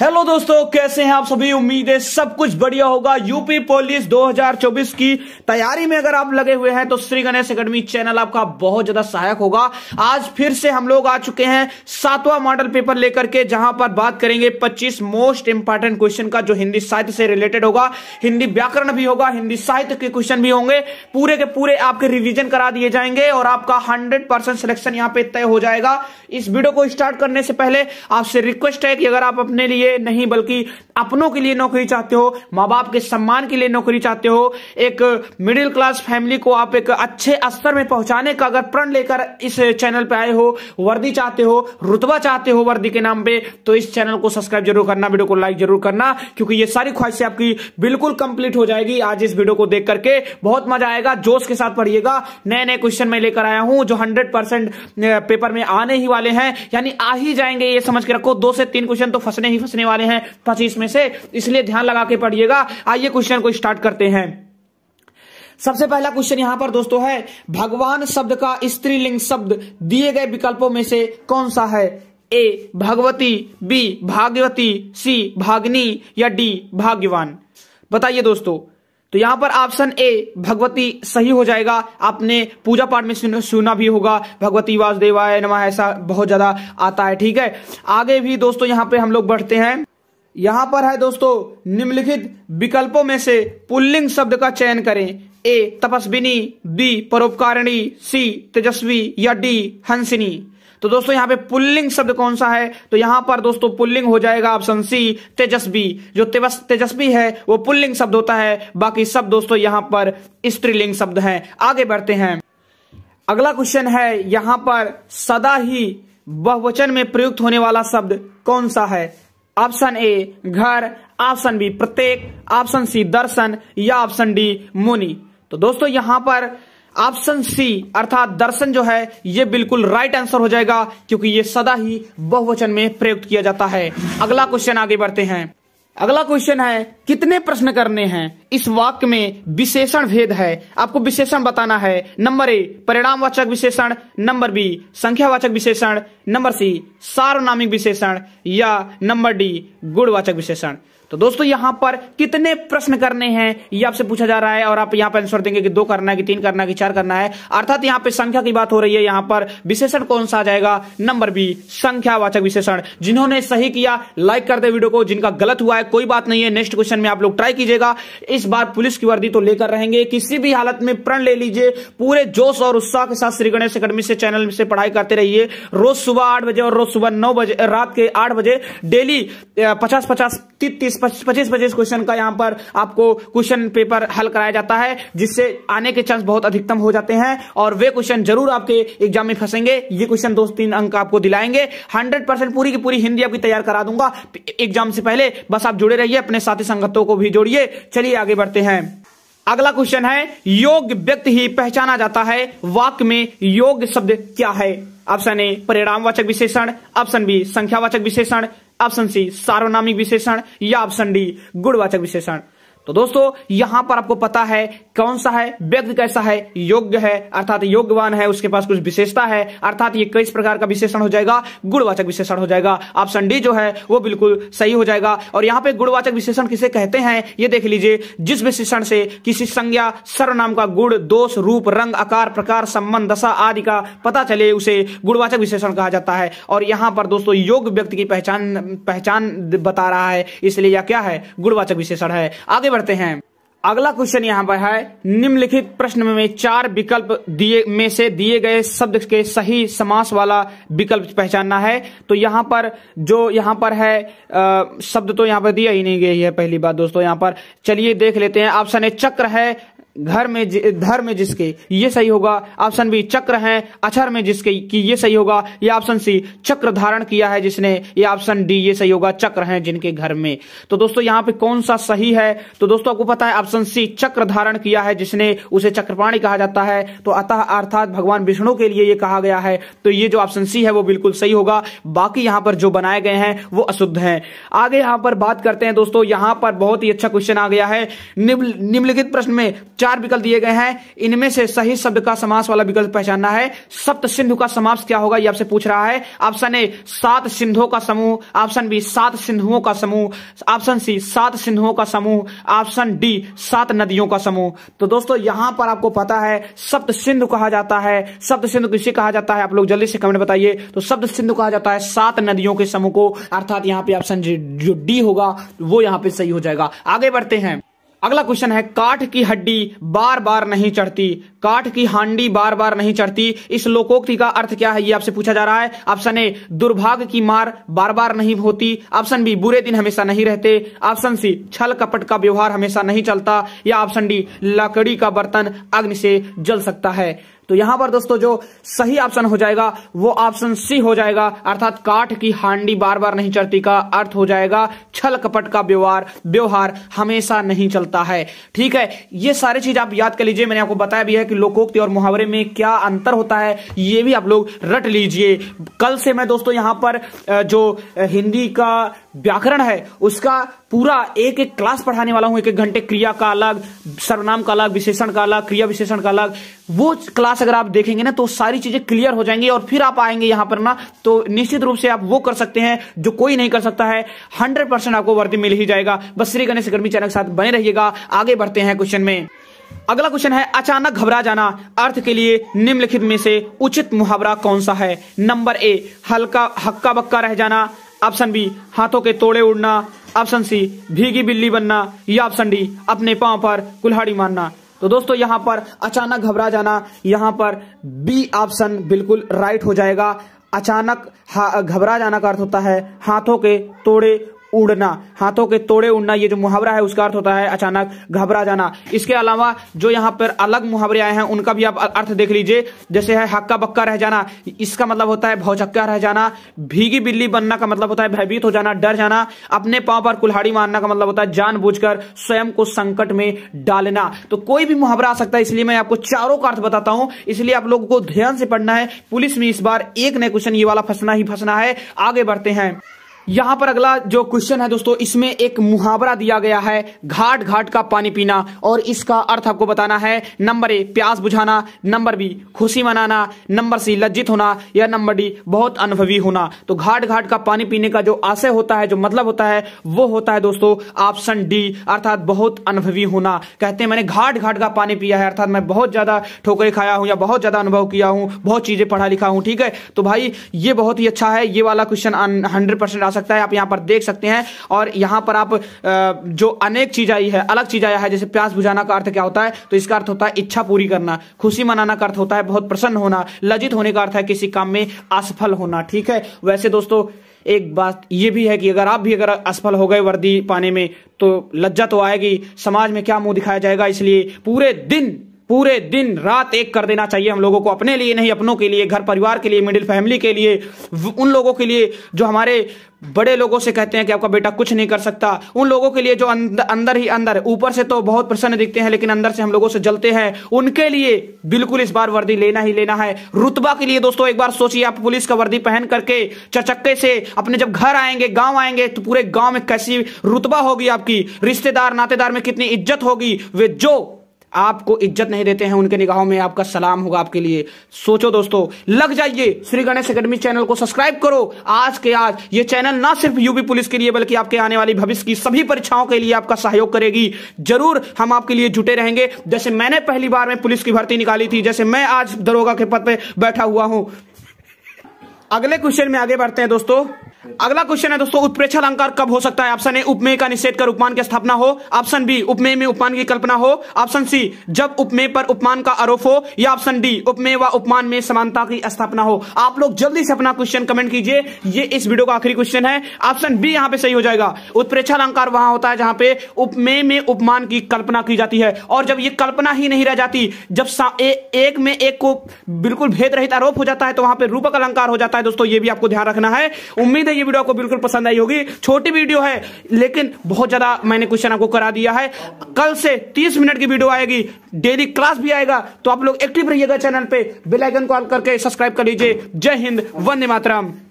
hello दोस्तों कैसे हैं आप सभी उम्मीद है सब कुछ बढ़िया होगा यूपी पुलिस 2024 की तैयारी में अगर आप लगे हुए हैं तो श्री गणेश अकेडमी चैनल आपका बहुत ज्यादा सहायक होगा आज फिर से हम लोग आ चुके हैं सातवां मॉडल पेपर लेकर के जहां पर बात करेंगे 25 मोस्ट इंपॉर्टेंट क्वेश्चन का जो हिंदी साहित्य से रिलेटेड होगा हिंदी व्याकरण भी होगा हिंदी साहित्य के क्वेश्चन भी होंगे पूरे के पूरे आपके रिविजन करा दिए जाएंगे और आपका हंड्रेड परसेंट सिलेक्शन यहाँ पे तय हो जाएगा इस वीडियो को स्टार्ट करने से पहले आपसे रिक्वेस्ट है कि अगर आप अपने लिए लिए नहीं बल्कि अपनों के लिए नौकरी चाहते हो माँ बाप के सम्मान के लिए नौकरी चाहते हो एक मिडिल क्लास फैमिली को आप एक अच्छे स्तर में पहुंचाने का अगर प्रण लेकर इस चैनल पर आए हो वर्दी चाहते हो रुतबा चाहते हो वर्दी के नाम पे तो इस चैनल को सब्सक्राइब जरूर करना वीडियो को लाइक जरूर करना क्योंकि ये सारी ख्वाहिशें आपकी बिल्कुल कंप्लीट हो जाएगी आज इस वीडियो को देख करके बहुत मजा आएगा जोश के साथ पढ़िएगा नए नए क्वेश्चन मैं लेकर आया हूं जो हंड्रेड पेपर में आने ही वाले हैं यानी आ ही जाएंगे ये समझ के रखो दो से तीन क्वेश्चन तो फंसने ही फंसने पूछने वाले हैं पच्चीस में से इसलिए ध्यान लगा के पढ़िएगा आइए क्वेश्चन को स्टार्ट करते हैं सबसे पहला क्वेश्चन यहां पर दोस्तों है भगवान शब्द का स्त्रीलिंग शब्द दिए गए विकल्पों में से कौन सा है ए भगवती बी भाग्यवती सी भागनी या डी भाग्यवान बताइए दोस्तों तो यहाँ पर ऑप्शन ए भगवती सही हो जाएगा आपने पूजा पाठ में सुना भी होगा भगवती वासुदेवाय नमः ऐसा बहुत ज्यादा आता है ठीक है आगे भी दोस्तों यहाँ पे हम लोग बढ़ते हैं यहां पर है दोस्तों निम्नलिखित विकल्पों में से पुल्लिंग शब्द का चयन करें ए तपस्विनी बी परोपकारिणी सी तेजस्वी या डी हंसिनी तो दोस्तों यहां पे पुल्लिंग शब्द कौन सा है तो यहां पर दोस्तों पुल्लिंग हो जाएगा ऑप्शन सी तेजस्वी जो तेजस्वी है वो पुल्लिंग शब्द होता है बाकी सब दोस्तों यहां पर स्त्रीलिंग शब्द हैं आगे बढ़ते हैं अगला क्वेश्चन है यहां पर सदा ही बहुवचन में प्रयुक्त होने वाला शब्द कौन सा है ऑप्शन ए घर ऑप्शन बी प्रत्येक ऑप्शन सी दर्शन या ऑप्शन डी मुनि तो दोस्तों यहां पर ऑप्शन सी अर्थात दर्शन जो है ये बिल्कुल राइट आंसर हो जाएगा क्योंकि ये सदा ही बहुवचन में प्रयुक्त किया जाता है अगला क्वेश्चन आगे बढ़ते हैं अगला क्वेश्चन है कितने प्रश्न करने हैं इस वाक्य में विशेषण भेद है आपको विशेषण बताना है नंबर ए परिणामवाचक विशेषण नंबर बी संख्यावाचक विशेषण नंबर सी सार्वनामिक विशेषण या नंबर डी गुणवाचक विशेषण तो दोस्तों यहां पर कितने प्रश्न करने हैं ये आपसे पूछा जा रहा है और आप यहां पर आंसर देंगे कि दो करना है कि तीन करना है कि चार करना है अर्थात यहां पे संख्या की बात हो रही है यहां पर विशेषण कौन सा आ जाएगा नंबर बी संख्यावाचक विशेषण जिन्होंने सही किया लाइक कर दे वीडियो को जिनका गलत हुआ है कोई बात नहीं है नेक्स्ट क्वेश्चन में आप लोग ट्राई कीजिएगा इस बार पुलिस की वर्दी तो लेकर रहेंगे किसी भी हालत में प्रण ले लीजिए पूरे जोश और उत्साह के साथ श्री गणेश अकेडमी से चैनल से पढ़ाई करते रहिए रोज सुबह आठ बजे और रोज सुबह नौ बजे रात के आठ बजे डेली पचास पचास तीस पच्चीस पच्चीस क्वेश्चन का यहाँ पर आपको क्वेश्चन पेपर हल कराया जाता है जिससे आने के चांस बहुत अधिकतम हो जाते हैं और वे क्वेश्चन जरूर आपके एग्जाम में फंसेंगे ये क्वेश्चन दो तीन अंक आपको दिलाएंगे हंड्रेड परसेंट पूरी की पूरी हिंदी आपकी तैयार करा दूंगा एग्जाम से पहले बस आप जुड़े रहिए अपने साथी संगतों को भी जोड़िए चलिए आगे बढ़ते हैं अगला क्वेश्चन है योग व्यक्ति ही पहचाना जाता है वाक में योग शब्द क्या है ऑप्शन ए परिणामवाचक विशेषण ऑप्शन बी संख्यावाचक विशेषण ऑप्शन सी सार्वनामिक विशेषण या ऑप्शन डी गुणवाचक विशेषण तो दोस्तों यहां पर आपको पता है कौन सा है व्यक्ति कैसा है योग्य है अर्थात योग्यवान है उसके पास कुछ विशेषता है अर्थात ये किस प्रकार का विशेषण हो जाएगा गुणवाचक विशेषण हो जाएगा ऑप्शन डी जो है वो बिल्कुल सही हो जाएगा और यहाँ पे गुणवाचक विशेषण किसे कहते हैं ये देख लीजिए जिस विशेषण से किसी संज्ञा सर्वनाम का गुण दोष रूप रंग आकार प्रकार संबंध दशा आदि का पता चले उसे गुणवाचक विशेषण कहा जाता है और यहाँ पर दोस्तों योग्य व्यक्ति की पहचान पहचान बता रहा है इसलिए यह क्या है गुणवाचक विशेषण है आगे बढ़ते हैं अगला क्वेश्चन यहाँ पर है निम्नलिखित प्रश्न में चार विकल्प दिए में से दिए गए शब्द के सही समास वाला विकल्प पहचानना है तो यहाँ पर जो यहाँ पर है आ, शब्द तो यहाँ पर दिया ही नहीं गई है पहली बात दोस्तों यहाँ पर चलिए देख लेते हैं ऑप्शन ए चक्र है घर में धर में जिसके ये सही होगा ऑप्शन बी चक्र है अक्षर में जिसके की ये सही होगा या ऑप्शन सी चक्र धारण किया है जिसने ये ऑप्शन डी ये सही होगा चक्र है जिनके घर में तो दोस्तों यहाँ पे कौन सा सही है तो दोस्तों आपको पता है ऑप्शन सी चक्र धारण किया है जिसने उसे चक्रपाणी कहा जाता है तो अतः अर्थात भगवान विष्णु के लिए ये कहा गया है तो ये जो ऑप्शन सी है वो बिल्कुल सही होगा बाकी यहाँ पर जो बनाए गए हैं वो अशुद्ध है आगे यहाँ पर बात करते हैं दोस्तों यहाँ पर बहुत ही अच्छा क्वेश्चन आ गया है निम्नलिखित प्रश्न में चार विकल्प दिए गए हैं इनमें से सही शब्द का समास वाला विकल्प पहचानना है सप्त सिंधु का समास क्या होगा ये आपसे पूछ रहा है ऑप्शन ए सात सिंधुओं का समूह ऑप्शन बी सात सिंधुओं का समूह ऑप्शन सी सात सिंधुओं का समूह ऑप्शन डी सात नदियों का समूह तो दोस्तों यहां पर आपको पता है सप्त सिंधु कहा जाता है सप्त सिंधु किसे कहा जाता है आप लोग जल्दी से कमेंट बताइए तो सप्त सिंधु कहा जाता है सात नदियों के समूह को अर्थात यहाँ पे ऑप्शन जो डी होगा वो यहाँ पे सही हो जाएगा आगे बढ़ते हैं अगला क्वेश्चन है काठ की हड्डी बार बार नहीं चढ़ती काठ की हांडी बार बार नहीं चढ़ती इस लोकोक्ति का अर्थ क्या है ये आपसे पूछा जा रहा है ऑप्शन ए दुर्भाग्य की मार बार बार नहीं होती ऑप्शन बी बुरे दिन हमेशा नहीं रहते ऑप्शन सी छल कपट का व्यवहार हमेशा नहीं चलता या ऑप्शन डी लकड़ी का बर्तन अग्नि से जल सकता है तो यहां पर दोस्तों जो सही ऑप्शन हो जाएगा वो ऑप्शन सी हो जाएगा अर्थात काठ की हांडी बार बार नहीं चढ़ती का अर्थ हो जाएगा छल कपट का व्यवहार व्यवहार हमेशा नहीं चलता है ठीक है ये सारी चीज आप याद कर लीजिए मैंने आपको बताया भी है कि लोकोक्ति और मुहावरे में क्या अंतर होता है ये भी आप लोग रट लीजिए कल से मैं दोस्तों यहां पर जो हिंदी का व्याकरण है उसका पूरा एक एक क्लास पढ़ाने वाला हूं एक एक घंटे क्रिया का अलग सर्वनाम का अलग विशेषण का अलग क्रिया विशेषण का अलग वो क्लास अगर आप देखेंगे ना तो सारी चीजें क्लियर हो जाएंगी और फिर आप आएंगे यहां पर ना तो निश्चित रूप से आप वो कर सकते हैं जो कोई नहीं कर सकता है हंड्रेड परसेंट आपको वर्दी मिल ही जाएगा बस श्री गणेश गर्मी चैनल के साथ बने रहिएगा आगे बढ़ते हैं क्वेश्चन में अगला क्वेश्चन है अचानक घबरा जाना अर्थ के लिए निम्नलिखित में से उचित मुहावरा कौन सा है नंबर ए हल्का हक्का बक्का रह जाना ऑप्शन बी हाथों के तोड़े उड़ना ऑप्शन सी भीगी बिल्ली बनना या ऑप्शन डी अपने पांव पर कुल्हाड़ी मारना तो दोस्तों यहां पर अचानक घबरा जाना यहां पर बी ऑप्शन बिल्कुल राइट हो जाएगा अचानक घबरा जाना का अर्थ होता है हाथों के तोड़े उड़ना हाथों के तोड़े उड़ना ये जो मुहावरा है उसका अर्थ होता है अचानक घबरा जाना इसके अलावा जो यहाँ पर अलग मुहावरे आए हैं उनका भी आप अर्थ देख लीजिए जैसे है हक्का बक्का रह जाना इसका मतलब होता है भौचक्का रह जाना भीगी बिल्ली बनना का मतलब होता है भयभीत हो जाना डर जाना अपने पाँव पर कुल्हाड़ी मारना का मतलब होता है जान स्वयं को संकट में डालना तो कोई भी मुहावरा आ सकता है इसलिए मैं आपको चारों का अर्थ बताता हूं इसलिए आप लोगों को ध्यान से पढ़ना है पुलिस में इस बार एक नए क्वेश्चन ये वाला फंसना ही फंसना है आगे बढ़ते हैं यहां पर अगला जो क्वेश्चन है दोस्तों इसमें एक मुहावरा दिया गया है घाट घाट का पानी पीना और इसका अर्थ आपको बताना है नंबर ए प्यास बुझाना नंबर बी खुशी मनाना नंबर सी लज्जित होना या नंबर डी बहुत अनुभवी होना तो घाट घाट का पानी पीने का जो आशय होता है जो मतलब होता है वो होता है दोस्तों ऑप्शन डी अर्थात बहुत अनुभवी होना कहते हैं मैंने घाट घाट का पानी पिया है अर्थात मैं बहुत ज्यादा ठोकरे खाया हूं या बहुत ज्यादा अनुभव किया हूं बहुत चीजें पढ़ा लिखा हूं ठीक है तो भाई ये बहुत ही अच्छा है ये वाला क्वेश्चन हंड्रेड परसेंट सकता है आप यहाँ पर देख सकते हैं और यहाँ पर आप जो अनेक चीज आई है अलग चीज आया है जैसे प्यास बुझाना का अर्थ क्या होता है तो इसका अर्थ होता है इच्छा पूरी करना खुशी मनाना का अर्थ होता है बहुत प्रसन्न होना लजित होने का अर्थ है किसी काम में असफल होना ठीक है वैसे दोस्तों एक बात ये भी है कि अगर आप भी अगर असफल हो गए वर्दी पाने में तो लज्जा तो आएगी समाज में क्या मुंह दिखाया जाएगा इसलिए पूरे दिन पूरे दिन रात एक कर देना चाहिए हम लोगों को अपने लिए नहीं अपनों के लिए घर परिवार के लिए मिडिल फैमिली के लिए उन लोगों के लिए जो हमारे बड़े लोगों से कहते हैं कि आपका बेटा कुछ नहीं कर सकता उन लोगों के लिए जो अंदर, अंदर ही अंदर ऊपर से तो बहुत प्रसन्न दिखते हैं लेकिन अंदर से हम लोगों से जलते हैं उनके लिए बिल्कुल इस बार वर्दी लेना ही लेना है रुतबा के लिए दोस्तों एक बार सोचिए आप पुलिस का वर्दी पहन करके चचक्के से अपने जब घर आएंगे गांव आएंगे तो पूरे गांव में कैसी रुतबा होगी आपकी रिश्तेदार नातेदार में कितनी इज्जत होगी वे जो आपको इज्जत नहीं देते हैं उनके निगाहों में आपका सलाम होगा आपके लिए सोचो दोस्तों लग जाइए श्री गणेश अकेडमी चैनल को सब्सक्राइब करो आज के आज ये चैनल ना सिर्फ यूपी पुलिस के लिए बल्कि आपके आने वाली भविष्य की सभी परीक्षाओं के लिए आपका सहयोग करेगी जरूर हम आपके लिए जुटे रहेंगे जैसे मैंने पहली बार में पुलिस की भर्ती निकाली थी जैसे मैं आज दरोगा के पद पर बैठा हुआ हूं अगले क्वेश्चन में आगे बढ़ते हैं दोस्तों अगला क्वेश्चन है दोस्तों उत्प्रेक्षा अलंकार कब हो सकता है ऑप्शन ए उपमेय का निषेध कर उपमान की स्थापना हो ऑप्शन बी उपमेय में उपमान की कल्पना हो ऑप्शन सी जब उपमेय पर उपमान का आरोप हो या ऑप्शन डी उपमेय व उपमान में समानता की स्थापना हो आप लोग जल्दी से अपना क्वेश्चन कमेंट कीजिए ये इस वीडियो का आखिरी क्वेश्चन है ऑप्शन बी यहाँ पे सही हो जाएगा उत्प्रेक्षा अलंकार वहां होता है जहां पे उपमेय में उपमान की कल्पना की जाती है और जब ये कल्पना ही नहीं रह जाती जब एक में एक को बिल्कुल भेद रहित आरोप हो जाता है तो वहां पर रूपक अलंकार हो जाता है दोस्तों ये भी आपको ध्यान रखना है उम्मीद है ये वीडियो आपको बिल्कुल पसंद आई होगी छोटी वीडियो है लेकिन बहुत ज्यादा मैंने क्वेश्चन आपको करा दिया है कल से तीस मिनट की वीडियो आएगी डेली क्लास भी आएगा तो आप लोग एक्टिव रहिएगा चैनल पे बेलाइकन कॉल करके सब्सक्राइब कर लीजिए जय हिंद वंदे मातरम